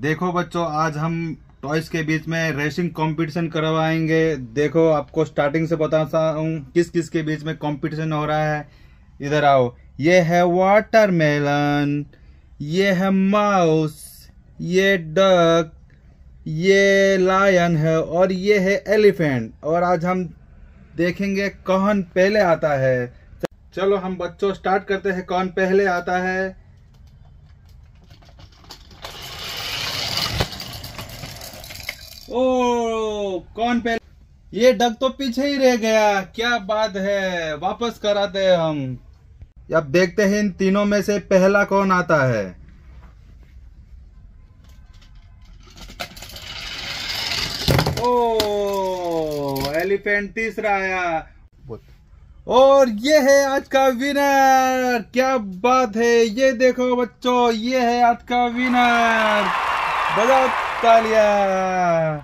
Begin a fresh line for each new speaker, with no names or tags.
देखो बच्चों आज हम टॉयज के बीच में रेसिंग कंपटीशन करवाएंगे देखो आपको स्टार्टिंग से बताता हूँ किस किस के बीच में कंपटीशन हो रहा है इधर आओ ये है वाटरमेलन ये है माउस ये डक ये लायन है और ये है एलिफेंट और आज हम देखेंगे कौन पहले आता है चलो हम बच्चों स्टार्ट करते हैं कौन पहले आता है ओ कौन पहले ये डग तो पीछे ही रह गया क्या बात है वापस कराते हैं हम अब देखते हैं इन तीनों में से पहला कौन आता है ओ एलिफेंट तीसरा आया और ये है आज का विनर क्या बात है ये देखो बच्चों ये है आज का विनर बजाओ Italia!